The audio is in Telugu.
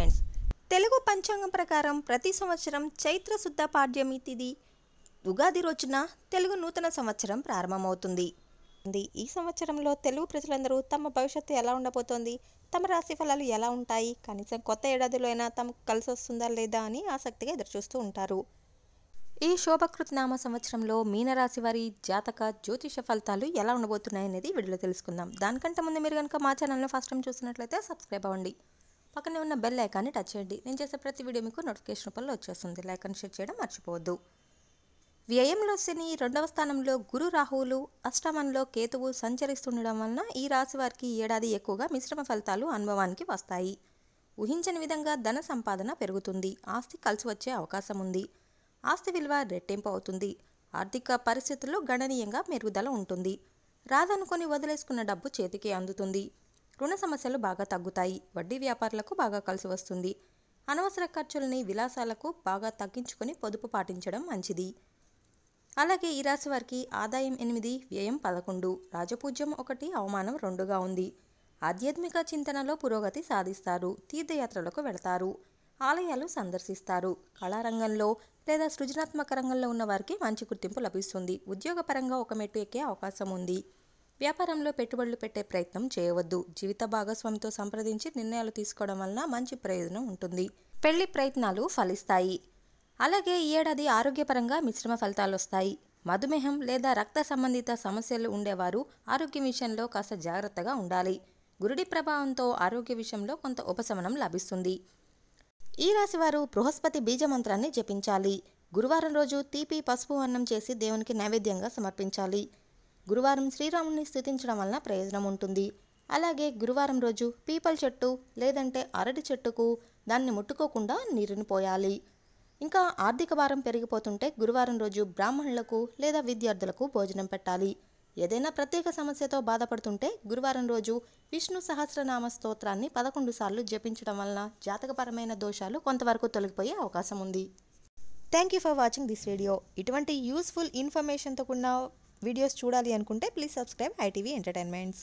కామెంట్స్ తెలుగు పంచాంగం ప్రకారం ప్రతి సంవత్సరం చైత్ర శుద్ధ పాడ్యమి తిది ఉగాది రోజున తెలుగు నూతన సంవత్సరం ప్రారంభమవుతుంది ఈ సంవత్సరంలో తెలుగు ప్రజలందరూ తమ భవిష్యత్తు ఎలా ఉండబోతోంది తమ రాశి ఫలాలు ఎలా ఉంటాయి కనీసం కొత్త ఏడాదిలో అయినా తమకు కలిసి వస్తుందా లేదా అని ఆసక్తిగా ఎదురుచూస్తూ ఉంటారు ఈ నామ సంవత్సరంలో మీనరాశి వారి జాతక జ్యోతిష ఫలితాలు ఎలా ఉండబోతున్నాయి అనేది వీడియోలో తెలుసుకుందాం దానికంటే ముందు మీరు కనుక మా ఛానల్ను ఫస్ట్ టైం చూసినట్లయితే సబ్స్క్రైబ్ అవ్వండి పక్కనే ఉన్న బెల్ ఐకాన్ని టచ్ చేయండి నేను చేసే ప్రతి వీడియో మీకు నోటిఫికేషన్ రూపంలో వచ్చేస్తుంది లైక్ అండ్ షేర్ చేయడం మర్చిపోవద్దు వ్యయంలో శని రెండవ స్థానంలో గురు రాహువులు అష్టమంలో కేతువు సంచరిస్తుండడం వలన ఈ రాశి వారికి ఏడాది ఎక్కువగా మిశ్రమ ఫలితాలు అనుభవానికి వస్తాయి ఊహించని విధంగా ధన సంపాదన పెరుగుతుంది ఆస్తి కలిసి వచ్చే అవకాశం ఉంది ఆస్తి విలువ రెట్టింపు అవుతుంది ఆర్థిక పరిస్థితుల్లో గణనీయంగా మెరుగుదల ఉంటుంది రాదనుకొని వదిలేసుకున్న డబ్బు చేతికి అందుతుంది రుణ సమస్యలు బాగా తగ్గుతాయి వడ్డీ వ్యాపారులకు బాగా కలిసి వస్తుంది అనవసర ఖర్చులని విలాసాలకు బాగా తగ్గించుకొని పొదుపు పాటించడం మంచిది అలాగే ఈ రాశి వారికి ఆదాయం ఎనిమిది వ్యయం పదకొండు రాజపూజ్యం ఒకటి అవమానం రెండుగా ఉంది ఆధ్యాత్మిక చింతనలో పురోగతి సాధిస్తారు తీర్థయాత్రలకు వెళతారు ఆలయాలు సందర్శిస్తారు కళారంగంలో లేదా సృజనాత్మక రంగంలో ఉన్న వారికి మంచి గుర్తింపు లభిస్తుంది ఉద్యోగపరంగా ఒక మెట్టు ఎక్కే అవకాశం ఉంది వ్యాపారంలో పెట్టుబడులు పెట్టే ప్రయత్నం చేయవద్దు జీవిత భాగస్వామితో సంప్రదించి నిర్ణయాలు తీసుకోవడం వలన మంచి ప్రయోజనం ఉంటుంది పెళ్లి ప్రయత్నాలు ఫలిస్తాయి అలాగే ఈ ఏడాది ఆరోగ్యపరంగా మిశ్రమ ఫలితాలు వస్తాయి మధుమేహం లేదా రక్త సంబంధిత సమస్యలు ఉండేవారు ఆరోగ్య విషయంలో కాస్త జాగ్రత్తగా ఉండాలి గురుడి ప్రభావంతో ఆరోగ్య విషయంలో కొంత ఉపశమనం లభిస్తుంది ఈ రాశివారు బృహస్పతి బీజమంత్రాన్ని జపించాలి గురువారం రోజు తీపి పసుపు అన్నం చేసి దేవునికి నైవేద్యంగా సమర్పించాలి గురువారం శ్రీరాముని స్థుతించడం వలన ప్రయోజనం ఉంటుంది అలాగే గురువారం రోజు పీపల్ చెట్టు లేదంటే అరటి చెట్టుకు దాన్ని ముట్టుకోకుండా నీరుని పోయాలి ఇంకా ఆర్థిక భారం పెరిగిపోతుంటే గురువారం రోజు బ్రాహ్మణులకు లేదా విద్యార్థులకు భోజనం పెట్టాలి ఏదైనా ప్రత్యేక సమస్యతో బాధపడుతుంటే గురువారం రోజు విష్ణు సహస్రనామ స్తోత్రాన్ని పదకొండు సార్లు జపించడం వలన జాతకపరమైన దోషాలు కొంతవరకు తొలగిపోయే అవకాశం ఉంది thank you for watching this video ఇటువంటి యూస్ఫుల్ ఇన్ఫర్మేషన్తో కూడిన వీడియోస్ చూడాలి అనుకుంటే ప్లీజ్ సబ్స్క్రైబ్ ఐటీవీ ఎంటర్టైన్మెంట్స్